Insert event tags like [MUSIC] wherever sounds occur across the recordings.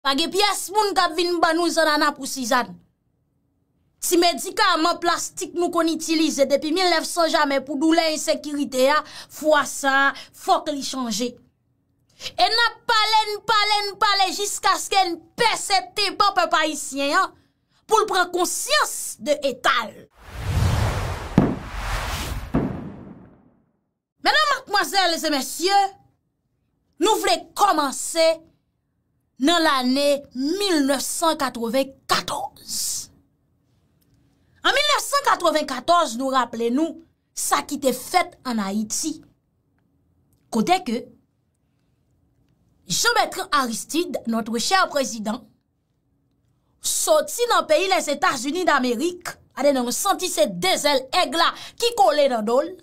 Page piyes moun kat vin banou zon anan pou si zan. Ti medika a man plastik nou kon itilize depi 1900 jame pou dou la insekirite a, fwa sa, fwa ke li chanje. E na pale, pale, pale, jiska sken pesete pop pa paisyen a, pou l prekonsyans de etal. Menan matmoazel, lese mesye, nou vle komanse nan l'anè 1994. An 1994 nou rappele nou, sa ki te fèt an Haiti. Kote ke, Jometre Aristide, notre chèr prezident, soti nan peyi les Etats-Unis d'Amérique, adè nan nonsanti se dezel egla ki kole nan dole,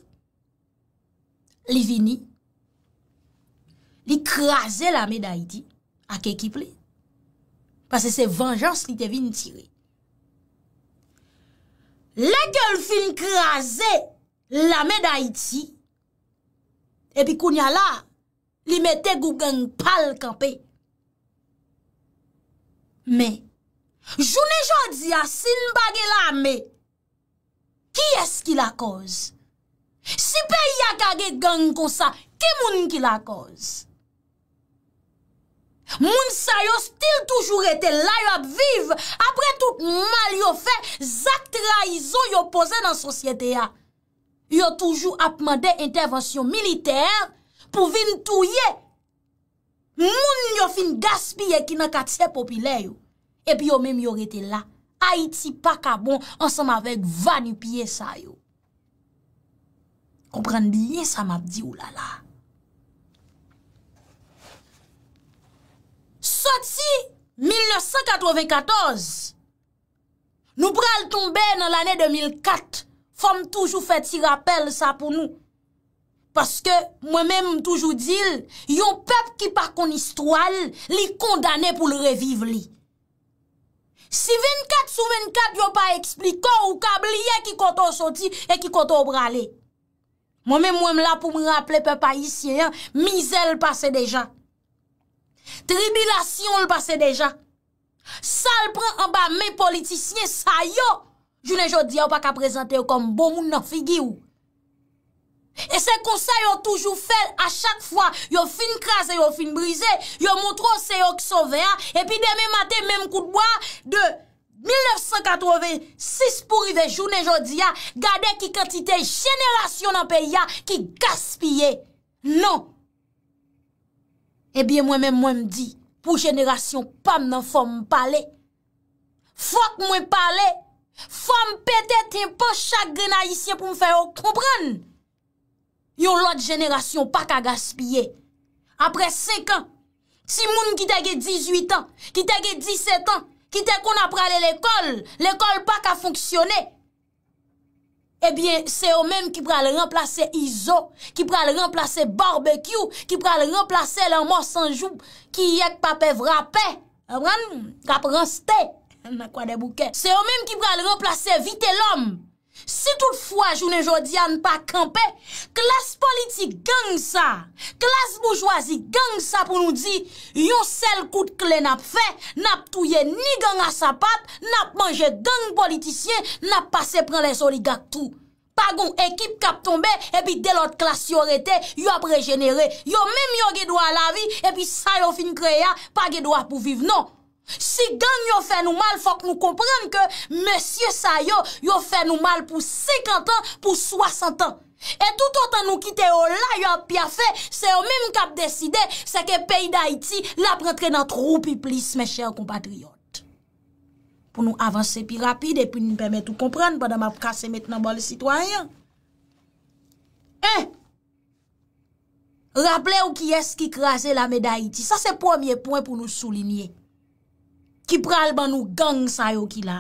li vini, li krasè l'ame d'Haïti, Ake kip li. Pase se venjans li te vin tire. Le gel fin kraze lame da iti. Epi kounya la, li mette gou gen pal kape. Me, jouni jodi asin bagela me. Ki es ki la koz? Si pe yaka gen konsa, ki moun ki la koz? Moun sa yo stil toujou rete la yo ap viv Apre tout mal yo fe Zak traizo yo pose nan sosyete ya Yo toujou ap mande intervensyon militer Pou vin touye Moun yo fin gaspye ki nan katsye popile yo Epi yo menm yo rete la Haiti pakabon ansam avek vani piye sa yo Komprende ye sa map di oulala Soti 1994, nou pral tombe nan l ane 2004, fòm toujou fet si rapel sa pou nou. Paske mwen mèm toujou dil, yon pep ki pa kon istwal, li kondane pou l reviv li. Si 24 sou 24, yon pa expliko ou kab liye ki koto soti e ki koto prale. Mwen mèm mwen mla pou mwen rapple pepa isye, mizel pase dejan. Tribilasyon l'pase dejan Sal pran anba men politisyen Sa yo Jounen jodi ya ou pa ka prezante yo Kom bomoun nan figi ou E se konsa yo toujou fel A bon chak fwa Yo fin kras e yo fin brize Yo moutron se yo ki sove Epi demen mate menm koutboa De 1986 Pourive jounen jodi ya Gade ki kantite jenelasyon Nan pe ya ki gaspye Non Ebyen mwen mwen mwen mdi, pou jenerasyon pam nan fòm mwen pale. Fòm mwen pale, fòm pete te pa chagre na isye pou mwen fè ok. Troubran? Yon lot jenerasyon pak a gaspye. Apre 5 an, si moun ki tege 18 an, ki tege 17 an, ki te kon apre ale l'ekol, l'ekol pak a fonksyone. Ebyen, eh se o menm ki pral remplase Izo, ki pral remplase Barbecue, ki pral remplase lèmò Sanjou, ki yèk pape vrapè, vran, kaperans te, nan kwa de bouke. Se o menm ki pral remplase Vite lòm, Si tout fwa jounen jodi an pa kampe, klas politik geng sa, klas boujwazi geng sa pou nou di, yon sel kout kle nap fe, nap touye ni geng asapap, nap manje geng politisyen, nap pase pren les oligak tou. Pagoun ekip kap tombe, epi delot klas yorete, yon ap regenere. Yon menm yon gedwa la vi, epi sa yon fin kreya, pa gedwa pou viv nou. Si gang yo fè nou mal, fòk nou komprenn ke Mèsyè sa yo, yo fè nou mal pou 50 an, pou 60 an Et tout an tan nou kite yo la yo pi a fè Se yo mèm kap deside, se ke peyi d'Haïti La prentre nan troupi plis, mè chèr kompatriyot Pou nou avanse pi rapide, epi nou pèmè tout komprenn Padèm ap kase mèt nan bol sitwayan Eh! Rable ou ki esk ikrase la mè d'Haïti Sa se pòmyè pòn pou nou soulinye Ki pral ban nou gang sa yo ki la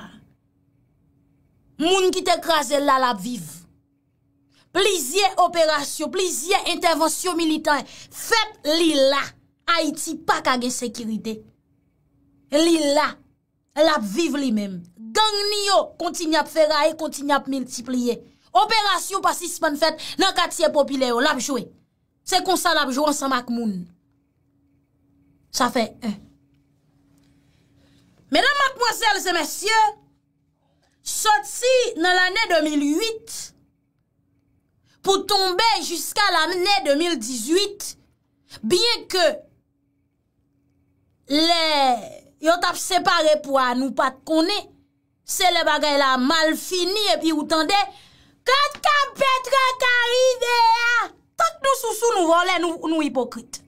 Moun ki te kraze la lap viv Plizye operasyon Plizye intervensyon militan Fet li la Haiti pak agen sekirite Li la Lap viv li men Gang ni yo kontin yap feraye Kontin yap multipliye Operasyon pasisman fet Nan katiye popile yo Lap jwe Se konsa lap jwe ansamak moun Sa fe e Menan matmozèl se mèsyè, sot si nan l'anè 2008, pou tombe jiska l'anè 2018, biye ke le yot ap separe pou anou pat konè, se le bagay la mal fini, epi ou ah, tande, kat kapetre karide ya, tat nou sousou nou volè nou hipokrite.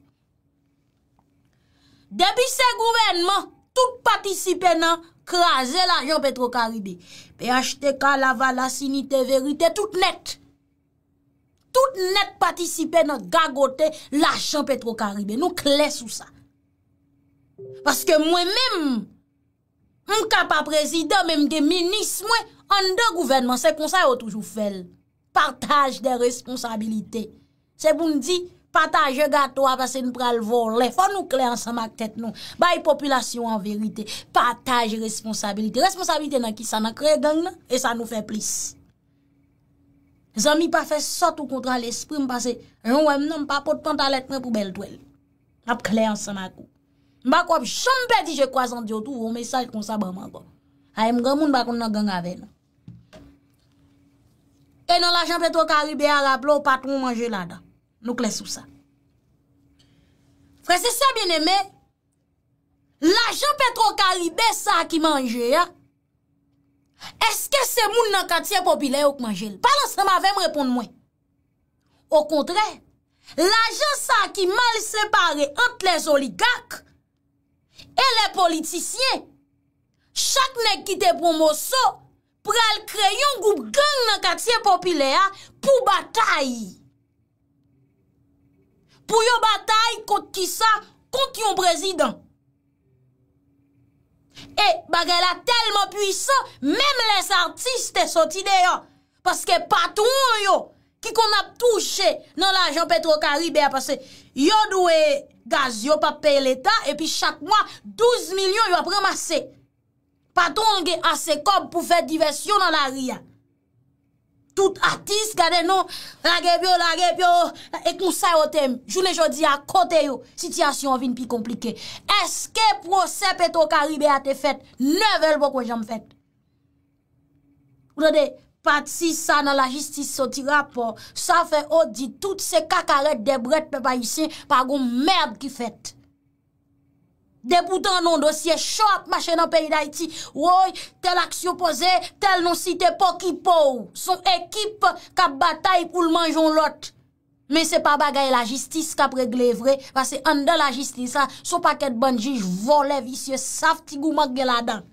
Depi se gouvenman, Tout patisipe nan krasè l'ajan Petro-Karibè. Pe achete kalavala, sinite, verite, tout net. Tout net patisipe nan gagote l'ajan Petro-Karibè. Nou kles sou sa. Paske mwen menm, mwen ka pa prezident, menm de menis, mwen an de gouvenman. Se konsey ou toujou fel. Partaj de responsabilite. Se bou mdi... Patage gato apase nou pral vol, le fon nou kle ansan mak tet nou. Baye populasyon an verite, patage responsabilite. Responsabilite nan ki sa nan kre geng nan, e sa nou fe plis. Zan mi pa fe sotou kontra l'esprim pase, joun wèm nan pa pot pantalet mwen pou bel twel. Ap kle ansan mak ou. Mbak wap chompe dije kwa zan diyo tou, voun mesaj kon sa ban man kon. Haye mga moun bakoun nan geng ave nou. E nan la chanpe to karibè a rap lou patoun manjè la da. Nouk lè sou sa. Frè se sa, bienèmè, la jan petro kalibè sa a ki manje ya, eske se moun nan katiye popilè ouk manje? Palan se ma vem, repond mwen. O kontre, la jan sa a ki mal separe ant les oligak e le politisyen, chak nek kite promoso pral kreyon goup gang nan katiye popilè ya pou batayi. pou yo batay kont ki sa, kont yon prezident. E bagela telman pwisa, menm les artiste sotide yo, paske patoun yo, ki kon ap touche nan la ajan Petro Karibe a pase. Yo dwe gaz yo pa pe l'Etat, e pi chak mwa 12 milyon yo ap remase. Patoun gen ase kob pou fe diversyon nan la riyan. tout artiste gade nou, lagebyo, lagebyo, ek moussa yo tem, jule jodi a kote yo, sityasyon vin pi komplike. Eske pro sepe to karibe a te fet, level bo kwa jom fet. Ou dade, pati sa nan la jistis soti rapor, sa fe odi, tout se kakaret debret pe pa yise, pa goun merd ki fet. Depoutan nan dosye, chow ap mache nan peyi da iti, woy, tel aksyo pose, tel non site poki pou, son ekip ka batay pou lmanjon lot. Men se pa bagaye la jistis ka preglevre, vase an de la jistisa, sou paket banjij vole visye safti gou mag gen la dan.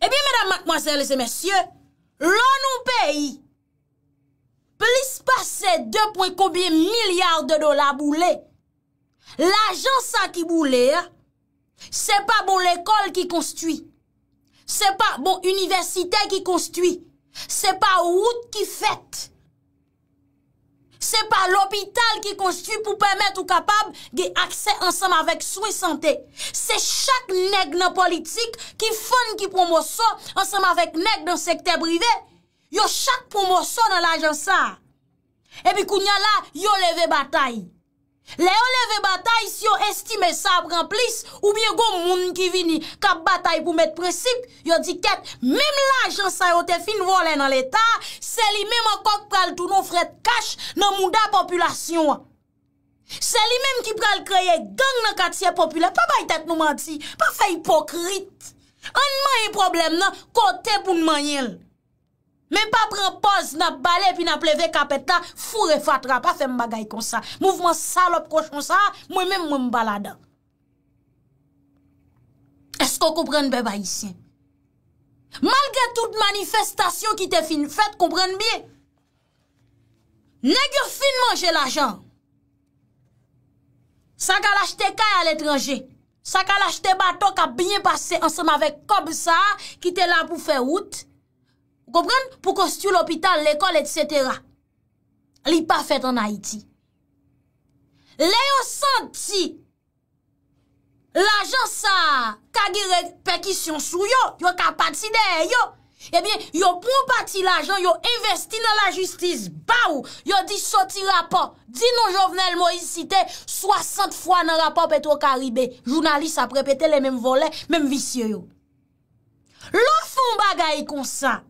E biye, menam, mank mwasele se mesye, lon nou peyi, plis pase 2. kobye milyarde do la boule? L'agenca ki bou lè, se pa bon l'ekol ki konstwi, se pa bon universite ki konstwi, se pa wout ki fèt. Se pa l'opital ki konstwi pou pèmèt ou kapab ge aksè ansam avèk swin santè. Se chak neg nan politik ki fon ki promoso ansam avèk neg nan sekte brivé, yo chak promoso nan l'agenca. Ebi kou nyan la, yo leve batayi. Le yo leve batay si yo estime sa pran plis, oubyen gom moun ki vini kap batay pou met prinsip, yo di ket. Mem la jansayote fin volen an leta, se li mem akok pral tou nou fred kash nan mouda populasyon. Se li mem ki pral kreye gang nan katsye populasyon, pa bay tet nou manti, pa fay hipokrit. An man yon e problem nan, kote pou nan man yon. Me pa prepoz na bale pi na pleve kapet la, fure fatra pa fe mbagay kon sa. Mouvment salop kon son sa, mwen men mwen mbala da. Esko kouprende beba yisi? Malgre tout manifestation ki te fin fete, kouprende biye? Negyo fin manje la jan. Saka lache te kay al etranje. Saka lache te baton ka bine pase ansenm avek kob sa, ki te la pou fe oute. Gopren, pou kosti ou l'hopital, l'ekol, etc. Li pa fèt an Haiti. Le yo santi, la jan sa kagire pekisyon sou yo, yo kapati de yo, ebyen, eh yo prou pati la jan, yo investi nan la justis, bau, yo di soti rapor, di nou jovenel Moïse Cité, 60 fwa nan rapor peto Karibé, jounalis aprepetè le menm volè, menm visye yo. Lo fon bagay kon sa,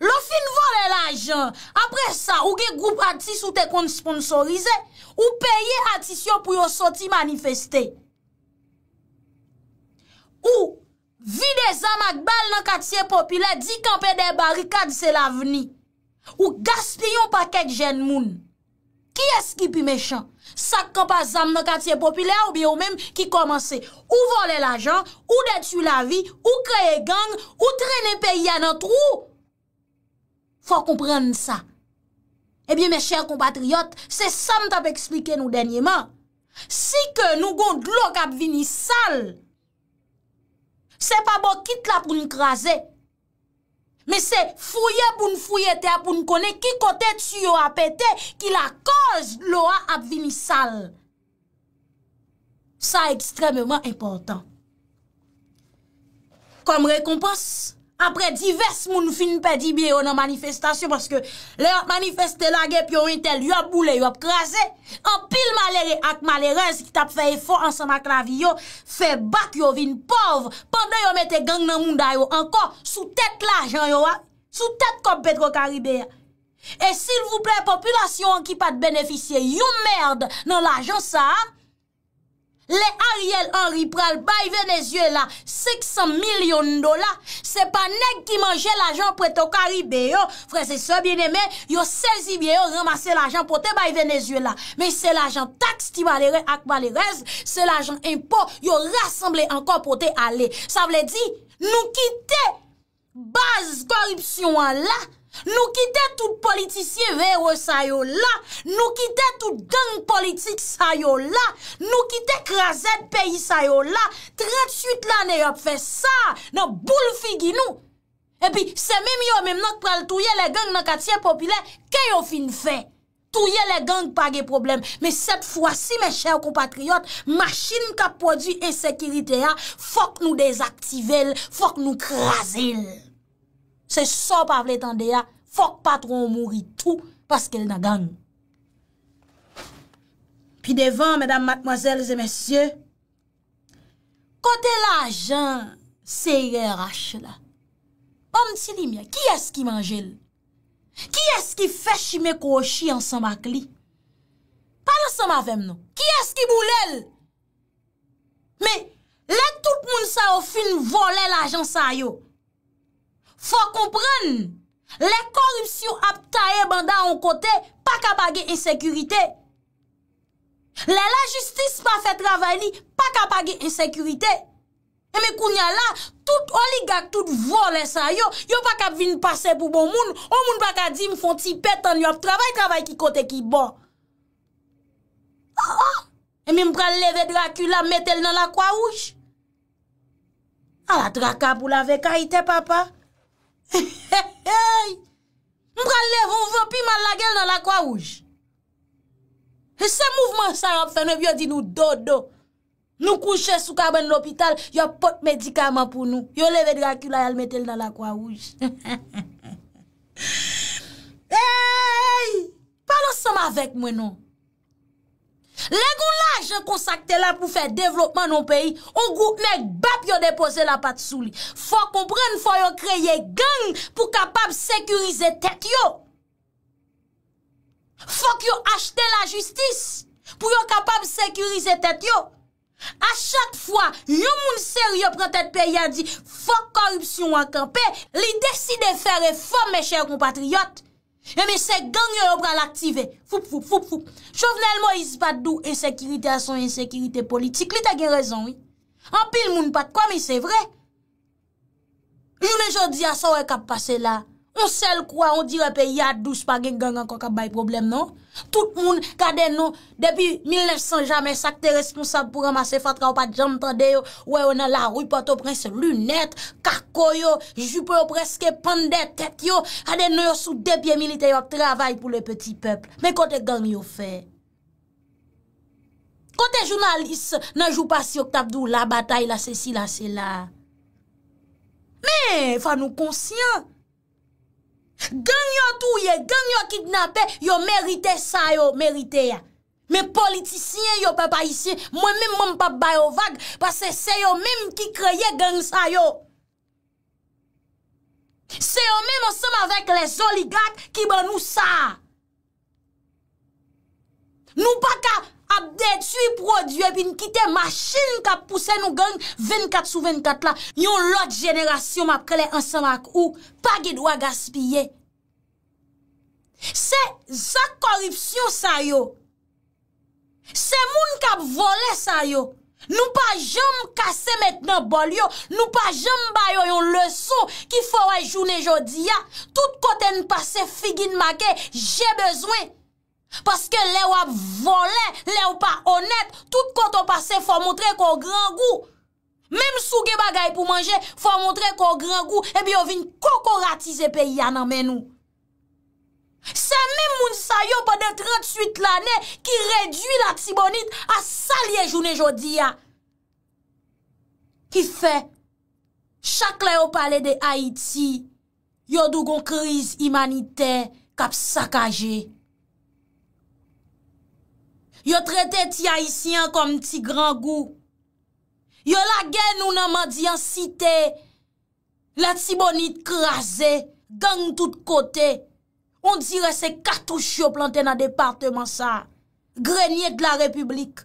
Lo fin vole la jan. Apre sa, ou ge goup atis ou te kont sponsorize, ou peye atisyon pou yo soti manifeste. Ou, vide zam akbel nan katiye popile, di kampe de barikad se la veni. Ou gaspillon pa kek jen moun. Ki eski pi mechan? Sak kapaz zam nan katiye popile ou bi yo menm ki komanse. Ou vole la jan, ou detu la vi, ou kreye gang, ou trene peye nan trou. Fò komprenn sa. Ebyen eh mè chèr kompatriot, se sam ta pe eksplike nou denye man. Si ke nou goun glok ap vini sal, se pa bo kit la pou nou krasè, mè se fouye pou nou fouye te ap pou nou konè ki kote tsy yo apete ki la koz lo a ap vini sal. Sa ekstremèman importan. Kom rekompos? apre divers moun finpe dibye yo nan manifestasyon, paske le yo manifesté lage pyo yon tel yop boulè, yop krasè, an pil malere ak malerez ki tap fèye fò ansan mak lavi yo, fè bak yo vin pov, pandè yo mette gang nan moun dayo, anko sou tèt l'ajan yo, sou tèt kop Petro Karibè. Et s'il vous plè, populasyon ki pat benefisye yon mèrd nan l'ajan sa am, Le Ariel Henry pral bay venezuela, 600 milyon dola, se pa neg ki manje l ajan pre to karibeyo, fre se se bieneme, yo sezi beyo ramase l ajan pote bay venezuela. Men se l ajan taks ti balere ak balerez, se l ajan impo, yo rassemble anko pote ale. Sa vle di nou kite baz korupsyon an la. Nou kite tout politisye verwe sa yo la Nou kite tout gang politik sa yo la Nou kite kraset peyi sa yo la 38 lan e yop fe sa Nan boule figi nou E pi se mimi yo menm nan kprel touye le gang nan katye popile Ke yo fin fe? Touye le gang pa ge problem Me set fwa si me chèw komatriot Maschine ka podi esekirite ya Fok nou dezaktive l Fok nou krasel Se so pavle tan deya, fok patron mouri tou paske el nan dan. Pi devan, medan matmozelze mesye, kote l ajan, seye rache la, on si li mya, ki es ki manje el? Ki es ki fè shime kou chi ansan bak li? Pan ansan mavem nou, ki es ki boule el? Me, le tout moun sa ou fin vole l ajan sa yo. Fò kompren, le korupsyon ap tae bandan an kote, pa ka page insekurite. Le la justis pa fe travay ni, pa ka page insekurite. Eme kounya la, tout oligak, tout volen sa yo, yo pa ka vin pase pou bon moun, o moun pa ka di mfon ti petan yo ap travay, travay ki kote ki bon. Eme mpran leve draku la, metel nan ah, la kwa wish. A la draka pou la vek a ite papa. Hey, mwen pran levon vwen pi man la gel nan la kwa wouj. Se mouvman sa ap fène, yon di nou dodo. Nou kouche sou kabèn l'opital, yon pot medikaman pou nou. Yon leve dracula yon metel nan la kwa wouj. [LAUGHS] Hey, palo som avèk mwen nou. Lè goun la, jen konsakte la pou fè devlopman nou peyi, ou goun mèk bap yo depose la pat sou li. Fò kompren, fò yo kreye gang pou kapab sekurize tèt yo. Fò ki yo achte la justis pou yo kapab sekurize tèt yo. A chak fwa, yon moun ser yo pren tèt peyi a di, fò korupsyon akampè, li deside fè reforme chè kompatriyot. Eme eh, se ganyon obran laktive. Foup, foup, foup, foup. Chovnel mo yis pat dou, ensekirite ason, ensekirite politik. Li ta gen rezon, oui? An pil moun pat kwa, mi se vre? Jou le jodi asan wè kap pase la, Moun sel kwa, moun dire pe yadouj pa gen gen gen koka bay problem non? Tout moun kade nou, depi 1900, jamen sakte responsable pou remase fatra ou pa djam tande yo, wey ou nan la rouy pato pren se lunet, kako yo, jupo yo preske, pande tet yo, kade nou yo sou depye milite yo, travay pou le peti pepl. Men kote gen yo fe? Kote jounalise, nan jou pas yo ktape dou la batay la se si la se la. Men, fa nou konsyen! Gen yo touye, gen yo kidnapè, yo merite sa yo, merite ya. Me politisyen yo pe pa isi, mwen men mwen pa bayo vag, pase se yo menm ki kreye gen sa yo. Se yo menm osam avèk les oligat ki bon nou sa. Nou pa ka... ap detu yi prodye, pi nkite machin kap puse nou gen 24 sou 24 la, yon lot jenerasyon map kele ansan ak ou, pa gidwa gaspye. Se zak koripsyon sa yo, se moun kap vole sa yo, nou pa jom kase metnen bol yo, nou pa jom bayo yon leson ki fwa jounen jodi ya, tout kote npase figin make, jè bezwen. Paske le ou ap vole, le ou pa onet, tout kont ou pase fwa montre kon gran gou. Mem sou ge bagay pou manje fwa montre kon gran gou e bi ou vin kokoratize pe ya nan men ou. Se mem moun sayo pwede 38 lane ki redwi la tibonit a salye jounen jodi ya. Ki fe, chak le ou pale de Haiti, yo dougon kriz imanite kap sakaje. yo trete ti haisyen kom ti gran gou. Yo la gen ou nan mandi an site, la tibonit krasen, gang tout kote, on dire se kartouche yo plante nan departement sa, grenye de la republik.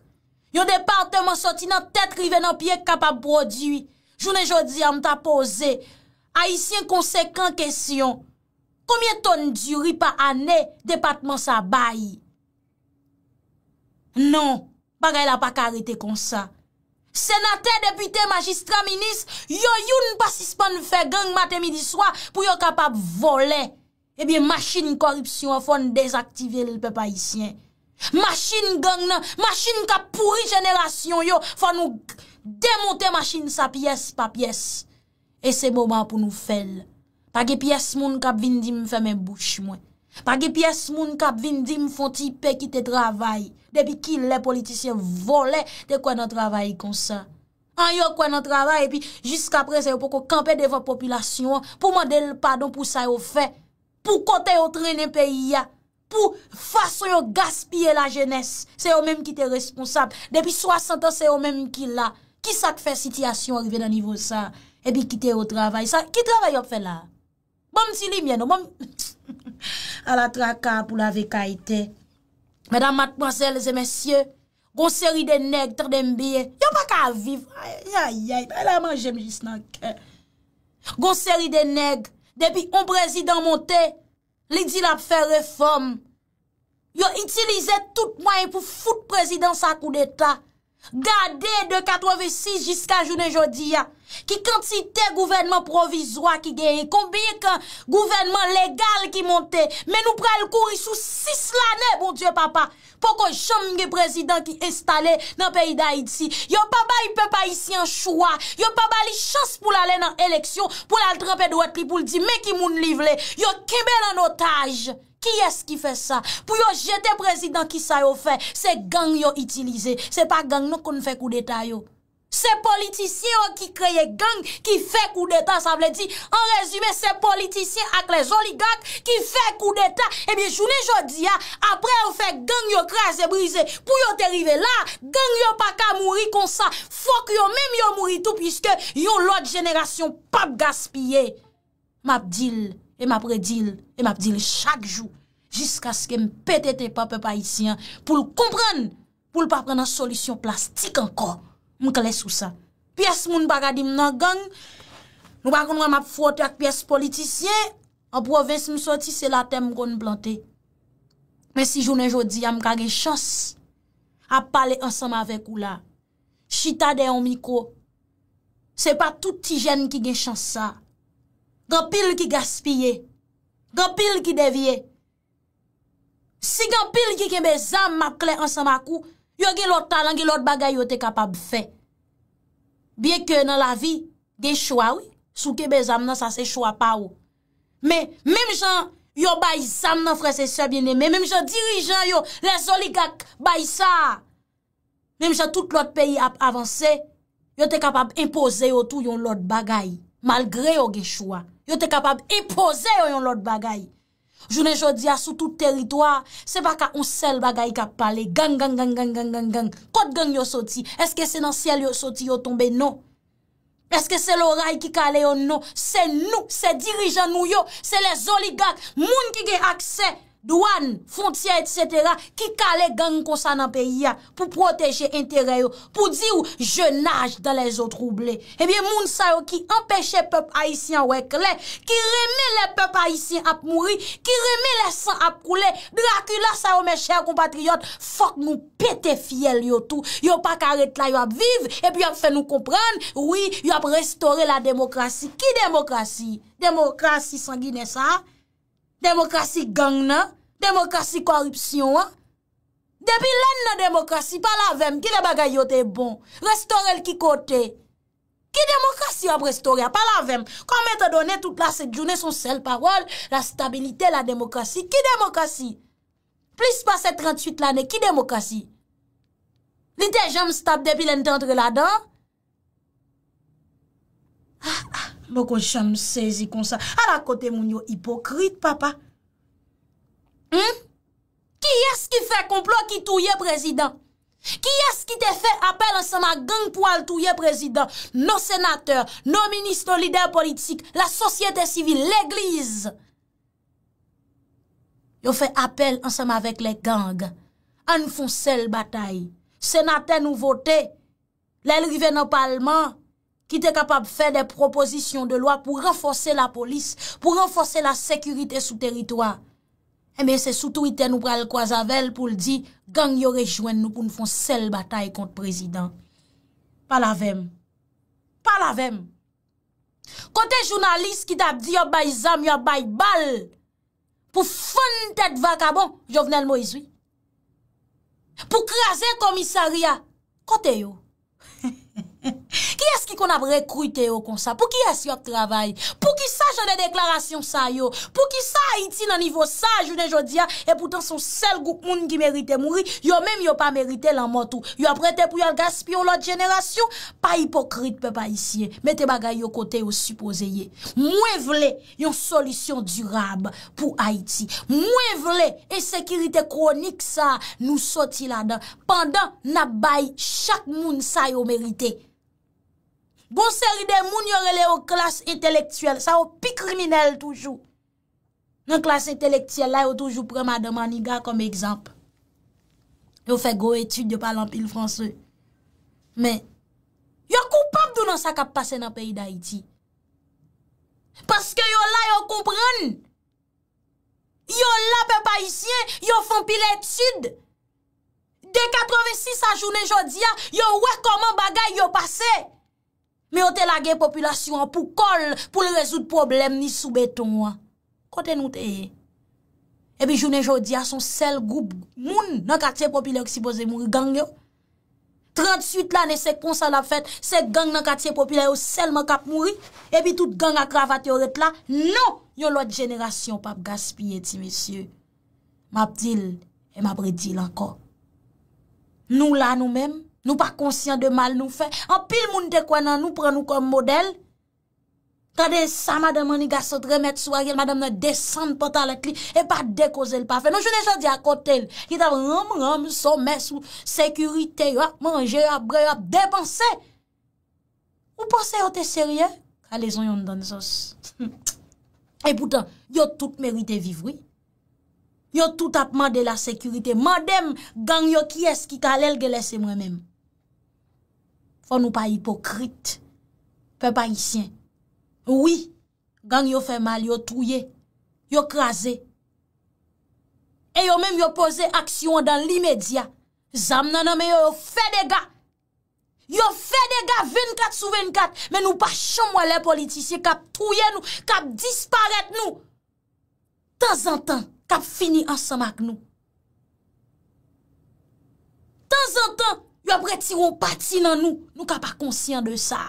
Yo departement sa ti nan tet rive nan piek kapap prodwi. Jounen jodi an ta pose, haisyen konsekwen kesyon, koumye ton djuri pa ane departement sa bayi. Non, bagay la pa ka arete kon sa. Senate, depute, magistra, minis, yo yon pasispan fe gang mate midi swa pou yo kapap vole. Ebyen, machin korupsyon foun dezaktive lel pe pa isyen. Machin gang nan, machin kap pouri jenerasyon yo foun nou demonte machin sa piyes pa piyes. E se mouman pou nou fel. Pag e piyes moun kap vindim fè men bouch mwen. Pa ge pi es moun kap vin di m fon ti pe ki te travay. Depi ki le politisyen vole de kwen an travay kon sa. An yo kwen an travay epi jiska pre se yo pou kon kampe devan populasyon. Pou man del padon pou sa yo fe. Pou kote yo trenen pe ya. Pou fason yo gaspye la jenese. Se yo menm ki te responsab. Depi 60 ans se yo menm ki la. Ki sa te fe sityasyon orive nan nivou sa. Epi ki te yo travay sa. Ki travay yo fe la? Bon mti li mwen, bon mti li [LAUGHS] mwen, ala traka pou la veka ite. Medan matmwazel, zemensye, gonseri de neg, ter dembeye, yo pa ka aviv. Ay, ay, ay, ay, la man jem jis nan kè. Gonseri de neg, debi on prezident monte, lidi la pfe reform. Yo itilize tout may pou foute prezident sa kou deta. Gade de 86 jiska jounen jodi ya. ki kantite gouvenman provizwa ki geye, konbiye kan gouvenman legal ki monte, men nou prel kouri sou 6 lane, bon diyo papa, poko jom nge prezident ki estale nan peyi da iti, yo papa yi pe pa isi an choua, yo papa li chans pou la le nan eleksyon, pou la l trape do et li pou l di me ki moun livle, yo kebe nan otaj, ki es ki fe sa, pou yo jete prezident ki sa yo fe, se gang yo itilize, se pa gang nou kon fe kou detay yo, Se politisyen ou ki kreye gang, ki fe kou deta, sa vle di, an rezume, se politisyen ak le zoligak, ki fe kou deta, ebyen eh jounen jodi ya, apre ou fe gang yo kreze brize, pou yo terive la, gang yo pa ka mouri konsa, fok yo menm yo mouri tou, pwiske yo lot jenerasyon pap gaspye. Map dil, e map redil, e map dil chak jou, jiska sken pete te pape paisyen, pou l kompren, pou l pa prenen solisyon plastik anko, Mwen kle sou sa. Pyes moun bagadim nan gang, nou bagan wè map fote ak pyes politisyen, an pou wè se mwen soti se la tem mwen blante. Men si jounen jodi, am kage chans ap pale ansama vek ou la. Chita de yon miko. Se pa touti jen ki gen chans sa. Gopil ki gaspye. Gopil ki devye. Si gopil ki gen bezan, mwen kle ansama kou, Yo gen lòt talan, gen lòt bagay yo te kapab fè. Biè ke nan la vi gen chwa wè, souke bezam nan sa se chwa pa wè. Men, menm chan yo bay sa nan frese sè bine menm, menm chan dirijan yo, les oligak bay sa. Menm chan tout lòt peyi ap avanse, yo te kapab impose yo tou yon lòt bagay. Malgre yo gen chwa, yo te kapab impose yo yon lòt bagay. Jounen jodi a sou tout teritoa, se pa ka un sel bagay ka pale, gang, gang, gang, gang, gang, gang, gang, kote gang yo soti, eske se nan siel yo soti yo tombe, non. Eske se lorae ki kale yo, non, se nou, se dirijan nou yo, se le zoli gag, moun ki ge akse. Douan, fontia et setera, ki kale gang kon sa nan peyi ya, pou proteje entere yo, pou di yo, je nage dan le zo trouble. Ebyen eh moun sa yo ki empeche pep haisyen wekle, ki reme le pep haisyen ap mouri, ki reme le san ap koule, drakula sa yo men chèy kompatriyot, fok nou pete fiel yo tou. Yo pa karet la yo ap vive, epi yo ap fè nou kompran, oui, yo ap restore la demokrasi. Ki demokrasi? Demokrasi sangine sa ha? Demokrasi gang nan? Demokrasi korupsyon an? Depi lan nan demokrasi, pa la vem? Ki de bagayote bon? Restorel ki kote? Ki demokrasi ap restorel? Pa la vem? Komete donen tout la set jounen son sel parol? La stabilite, la demokrasi? Ki demokrasi? Plis pase 38 lane, ki demokrasi? Lite jem stab depi lan tentre la dan? Ha ah, ah. ha! Mwen kon chanm sezi konsan. A la kote moun yo hipokrit, papa. Hmm? Ki es ki fe komplo ki touye prezident? Ki es ki te fe apel ansama gang po al touye prezident? Non senater, non minister, lider politik, la sosyete sivil, l'eglize. Yo fe apel ansama vek le gang. An fon sel batay. Senater nou vote. Le lrive nan palman. Ki te kapab fè de propozisyon de lwa pou renfose la polis, pou renfose la sekurite sou teritwa. Eme eh se soutou ite nou pral kwa zavell pou ldi, gang yo rejwen nou pou nou fon sel batay kont prezident. Palavem. Palavem. Kote jounalist ki tap di yo bay zam yo bay bal, pou fon tet vakabon, Jovenel Moizwi. Pou krasen komisaria, kote yo. Pou ki es ki kon ap rekrute yo kon sa? Pou ki es yot travay? Pou ki sa jone deklarasyon sa yo? Pou ki sa Haiti nan nivou sa jone jodia? E poutan son sel gouk moun ki merite mouri, yo menm yo pa merite lan motou. Yo aprete pou yon gaspion lot jenerasyon? Pa hipokrite pe pa isye. Mete bagay yo kote yo supposeye. Mwen vle yon solisyon durab pou Haiti. Mwen vle e sekirite kronik sa nou soti la dan. Pendan na bay, chak moun sa yo merite. Bon seri de moun yo rele yo klas intelektuel, sa yo pi kriminel toujou. Nan klas intelektuel la yo toujou prema de maniga kom ekzamp. Yo fe gwo etude yo palan pil franse. Men, yo koupap dou nan sa kap pase nan peyi da iti. Paske yo la yo koupran. Yo la pe paisyen, yo fon pil etude. De 86 a jounen jodia, yo wek koman bagay yo pase. mi yo te lage popilasyon pou kol, pou le rezout problem ni soubeton. Kote nou te ye, ebi jounen jodi a son sel group, moun nan katye popilay yo ki si boze mouri gang yo. 38 lan e sekponsan la fet, sek gang nan katye popilay yo sel man kap mouri, ebi tout gang akravate yo ret la, nou, yon lote jenerasyon pap gaspye ti, mesye. Map dil, e map redil anko. Nou la nou menm, Nou pa konsyen de mal nou fe. An pil moun de kwen nan nou pre nou kom model. Kade sa madame an iga sot remet sou agel, madame nan desen potan la kli, e pa dekoze l pafe. Non jwene sa di akotel, ki tab ram ram sou mes ou sekurite, yo ap manje, yo ap bre, yo ap depanse. Ou panse yo te serye? Kale son yon dan sos. [LAUGHS] E poutan, yo tout merite vivri. Yo tout ap mande la sekurite. Ma dem gang yo kyes ki kalel gelese mre menm. Fò nou pa hipokrit. Fè pa isyen. Ouwi, gang yo fè mal, yo touye, yo krasè. E yo mèm yo pose aksyon dan li medya. Zam nanan, men yo fè dega. Yo fè dega 24 sou 24. Men nou pa chanm wale politisye kap touye nou, kap disparet nou. Tan zan tan, kap fini ansamak nou. Tan zan tan. apre tiron pati nan nou, nou ka pa konsyen de sa.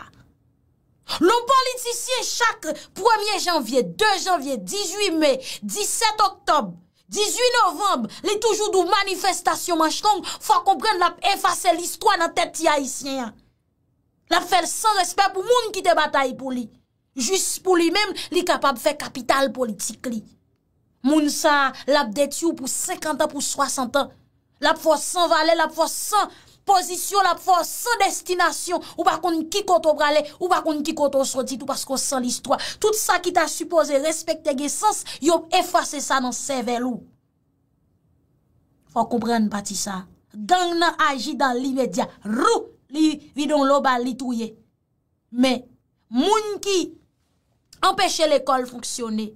Non politisyen chak 1 janvye, 2 janvye, 18 me, 17 oktob, 18 novemb, li toujou dou manifestasyon manchlong, fwa kompren lap enfase l'istwa nan teti haisyen. Lap fel san respet pou moun ki te bataye pou li. Jus pou li mem li kapap fe kapital politik li. Moun sa lap detyou pou 50 an, pou 60 an. Lap fwa san vale, lap fwa san... Pozisyon la pou fò sè destinasyon ou pa kon ki koto pralè ou pa kon ki koto sotit ou pas kon sè l'histoire. Tout sa ki ta suppose respekte ge sens, yop efase sa nan sè velou. Fò koubren pati sa. Gang nan aji dan li medya, rou li vidon loba li touye. Men, moun ki empèche l'ekol fonksyonè,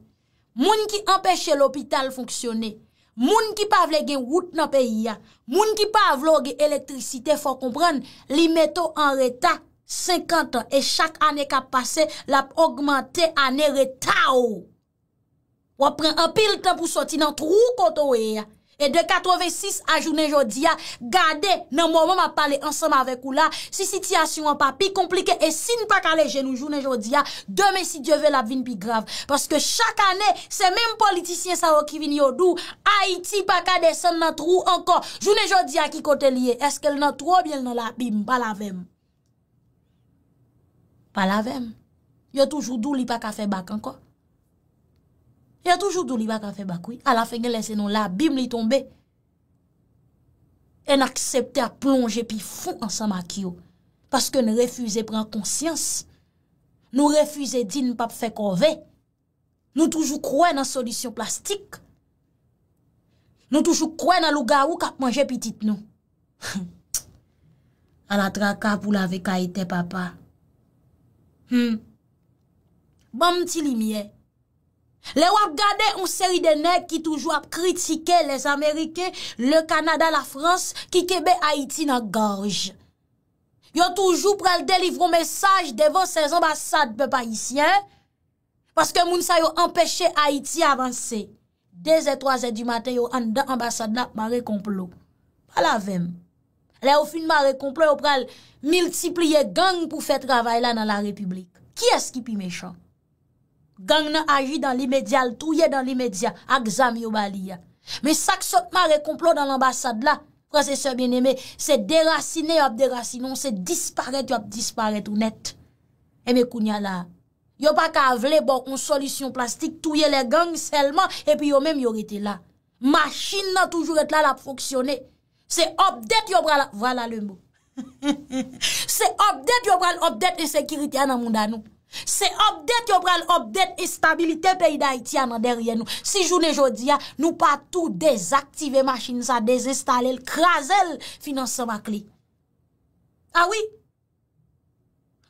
moun ki empèche l'opital fonksyonè, Moun ki pa vle gen wout nan peyi ya, moun ki pa vle gen elektrisite, fò kompren, li meto an reta 50 an, e chak ane ka pase, lap augmente ane reta ou. Wapren apil tan pou soti nan trou koto we ya. E de 86 a jounen jodia, gade nan mou mou ma pale ansanm avek ou la, si sityasyon an pa pi komplike, e sin pa ka le jenou jounen jodia, deme si djeve la bin pi grav. Paske chak ane, se menm politisyen sa wakivin yo dou, Haiti pa ka desen nan trou anko, jounen jodia ki kote liye, eske l nan tro biel nan la bim, pa la vem. Pa la vem, yo toujou dou li pa ka febak anko. Ya toujou dou li bak a fe bakou. A la fe gen lese nou labim li tombe. En aksepte a plonje pi fon ansan mak yo. Paske nou refuze pren konsyans. Nou refuze din pap fe kove. Nou toujou kwen nan solisyon plastik. Nou toujou kwen nan louga ou kap manje pi tit nou. A [LAUGHS] la traka pou lave ka ite papa. Hmm. Ban mti li miye. Le wap gade yon seri de nek ki toujou ap kritike les Amerike, le Kanada, la Frans, ki kebe Haiti nan gorge. Yo toujou pral delivron mesaj devon se ambasad pe pa ici, eh. Paske moun sa yo empèche Haiti avanse. Dezè, toazè di maten yo an da ambasad la, ma rekomplo. Palavem. Le yo fin ma rekomplo yo pral multipliye gang pou fè travay la nan la republik. Ki eski pi mechak? Gang nan aji dan l'imedyal, touye dan l'imedyal, akzam yo baliya. Men sak sotman rekomplo dan l'ambasad la, prase semen eme, se derasine yo ap derasine, se disparet yo ap disparet ou net. Eme eh kounya la, yo pa kavle bo, ou solisyon plastik, touye le gang selman, epi yo men yorite la. Machine nan toujou et la la foksyone, se obdet yo pral, vwala le mou. Se obdet yo pral, obdet e sekiriti an nan moun dan noup. Se obdet yo pral obdet Estabilite peyda iti anan derye nou Si jounen jodi an Nou pa tou dezaktive machini sa Dezestale l, kraze l Finanse bak li Awi ah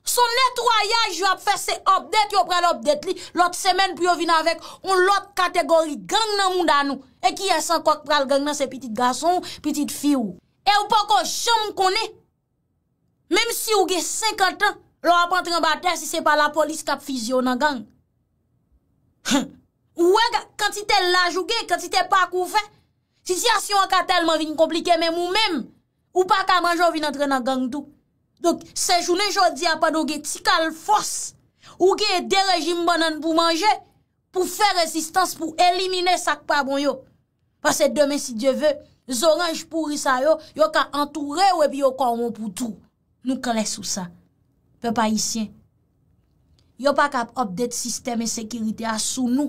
Son netroyaj yo ap fè se obdet Yo pral obdet li Lot semen pou yo vin avek On lot kategori gang nan moun dan nou E ki yè san kok pral gang nan se piti gason Piti fi ou E ou pa kon chanm konè Mem si ou gen 50 an Lo ap entren batè si se pa la polis kap fizyon nan gang. Ouè, kanti te laj ouge, kanti te pa kou fè. Sityasyon ka telman vin komplike men mou mèm. Ou pa kamanjò vin entren nan gang dò. Dok, se jounen jò di apan ouge, tikal fòs. Ouge, de rejim banan pou manjè. Pou fè rezistans pou elimine sakpa bon yo. Pase deme si dje vè, zoranj pou risa yo. Yo ka entoure ou epi yo koman pou drou. Nou kalè sou sa. Fè pa isyen, yo pa kap obdet sistem e sekiritè a sou nou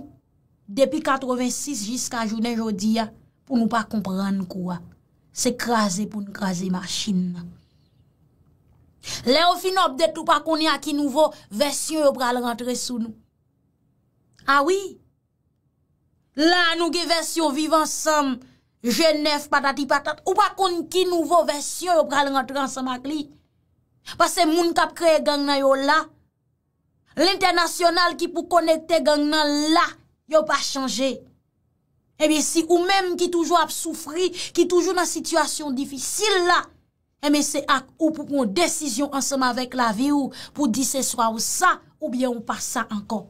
depi 86 jiska jounen jodi ya pou nou pa kompran kwa. Se krasè pou nou krasè ma chine nan. Le ou fin obdet ou pa koni a ki nouvo versyon yo pral rentre sou nou. Awi, ah la nou ge versyon vivan sam, jenef patati patat, ou pa koni ki nouvo versyon yo pral rentre ansa mak li. Pase moun kap kreye gang nan yo la L'internasyonal ki pou konekte gang nan la Yo pa chanje Ebe eh si ou menm ki toujou ap soufri Ki toujou nan situasyon difisil la Ebe eh se ak ou pou kon desisyon ansama vek la vi ou Pou di se swa ou sa ou bien ou pa sa ankon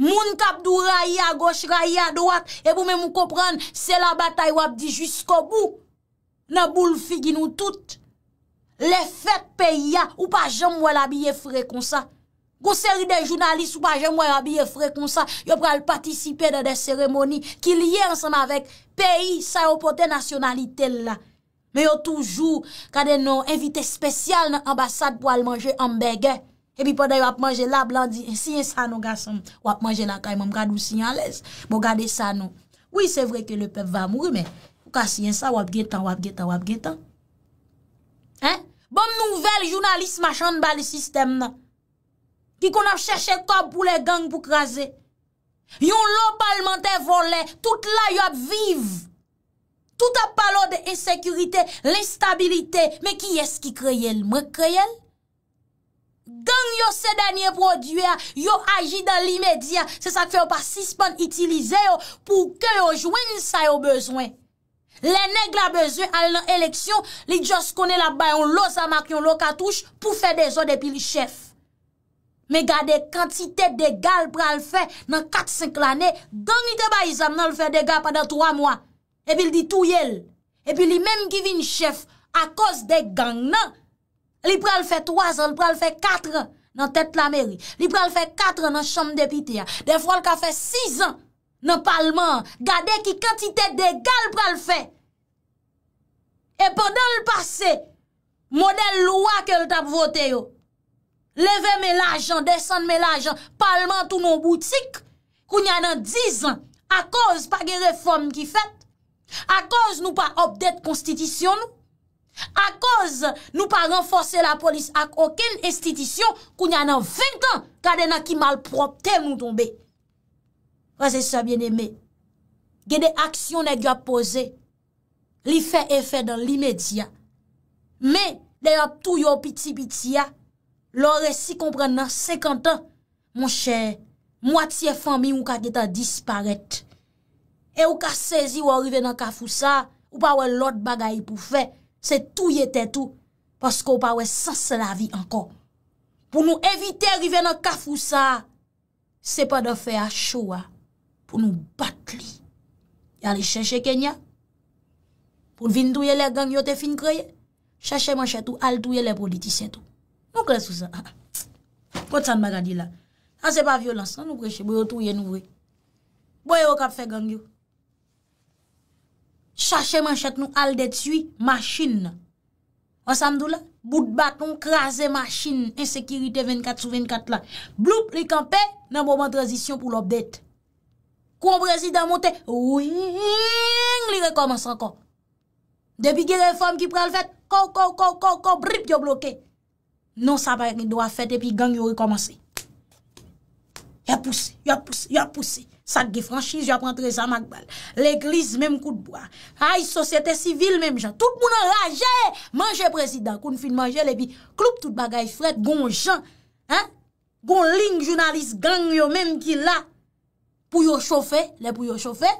Moun kap dou rayi a goch rayi a doak E pou menm ou kopran se la batay wap di jisko bou Na bou l figi nou tout Le fèt peyi ya, ou pa jèm wè la biye frè kon sa. Gou seri de jounalist ou pa jèm wè la biye frè kon sa. Yo pral patisipe de de seremoni ki liye ansanm avèk. Peyi sa yo pote nasyonalite la. Me yo toujou kade nou invite spesyal nan ambasad pou al manje ambege. Epi podè yo ap manje la blan di. E si yon e sa nou gasan, wap manje la kayman. Gadou si yon alèz, bo gade sa nou. Oui, se vre ke le pep va mwou, men. Ou ka si yon e sa, wap gen tan, wap gen tan, wap gen tan. Bon nouvel jounalist machan ba li sistem nan. Ki kon ap chèche top pou le gang pou krasè. Yon lò palman te volè, tout la yop viv. Tout ap palò de esekurite, l'estabilite, men ki eski kreye l, mwen kreye l? Gang yo se danye prodüe, yo aji dan li medya, se sa fè yo pasispan itilize yo pou ke yo jwen sa yo bezwen. Le neg la beze al nan eleksyon, li jos kone la bayon lo sa mak yon lo katouche pou fe de zo de pi li chef. Me ga de kantite de gal pral fe nan 4-5 lane, gany te bayi zan nan l fe de gal pa da 3 mwa. Epi li di tou yel. Epi li menm ki vi ni chef a koz de gang nan. Li pral fe 3 an, li pral fe 4 an nan tet la meri. Li pral fe 4 an nan chanm depite ya. De fwa l ka fe 6 an. nan palman, gade ki kantite de gal pral fe. E poden l'pase, mode l'wa ke l'tap vote yo, leve me l'ajan, desen me l'ajan, palman tou nou boutik, kou nyan nan dizan, a koz pa ge reform ki fet, a koz nou pa optet konstitisyon nou, a koz nou pa renforse la polis ak oken estitisyon, kou nyan nan vintan kade nan ki mal propte nou tombe. Wazè sè bjen eme, gè de aksyon nè gyo ap pose, li fè e fè dan li medya. Mè, dè yop tou yon piti piti ya, lò resi kompren nan sekantan, moun chè, mwatiye fami yon ka geta disparet. E yon ka sezi wò rive nan kafousa, wò pa wè lot bagay pou fè, se tou yè tè tou, paskò wò pa wè sans la vi ankon. Pou nou evite rive nan kafousa, se pa de fè a choua. pou nou bat li. Ya li chèche Kenya, pou vin tou ye le gangyo te fin kreye. Chèche man chè tou, al tou ye le proditi sè tou. Nou kre sou sa. Kote [LAUGHS] san magadi la. An se pa violans, an nou preche, bou yo tou ye nou vre. Bou yo kap fè gangyo. Chèche man chè tou nou al det sui, maschin nan. An samdou la, bout bat nou krasè maschin, ensekiritè 24 sou 24 la. Bloup, li kampe, nan bo man transisyon pou lop dete. Kon prezident monte, ouing li rekomans ankon. Depi ge reform ki prel fèt, kou kou kou kou kou, brip yo bloke. Non sa ba yon do a fèt epi gang yo rekomansi. Yo pousse, yo pousse, yo pousse. Sa ge franschise, yo prantreza magbal. L'eklis mem kou dboa. Ay, sosyete sivil mem jan. Tout mounan raje, manje prezident, kon fin manje lebi. Kloup tout bagaj fèt, gon jan. Gon ling jounalist gang yo mem ki la. pou yo chofe, le pou yo chofe,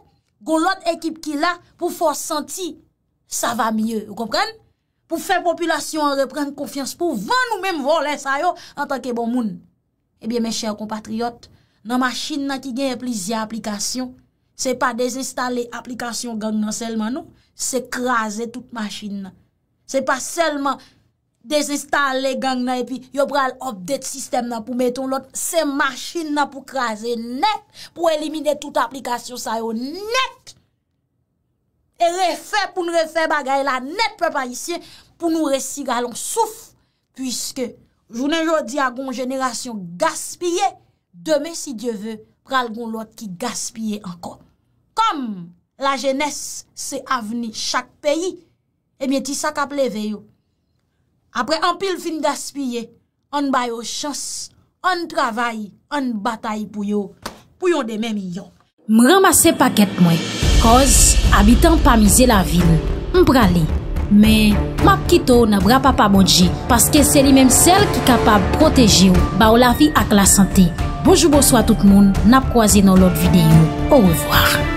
kon lot ekip ki la, pou fò senti, sa va mye, ou kompren? Pou fèm populasyon, reprenn konfians pou, van nou menm volen sa yo, an tanke bon moun. Ebyen men chèr kompatriot, nan machin nan ki genye plizye aplikasyon, se pa dezestale aplikasyon gang nan selman nou, se kraze tout machin nan. Se pa selman, Desinstall le gang nan epi yo pral update sistem nan pou meton lot Se machin nan pou kraze net Pou elimine tout aplikasyon sa yo net E refe pou nou refe bagay la net pe pa isye Pou nou resi galon souf Puiske jounen jodi a gon jenerasyon gaspye Deme si dieve pral gon lot ki gaspye ankon Kom la jenes se aveni chak peyi E mi eti sa ka pleve yo Apre an pil fin da spiye, an bayo chans, an travay, an batay pou yo, pou yo de men mi yon. M ramase paket mwen, koz abitan pa mize la vil, m prali. Men, map kito nan bra papa modji, paske se li menm sel ki kapab proteji ou, ba ou la fi ak la sante. Bojoubo swa tout moun, nap kwa zi nan lot videyo. Ouwevoar.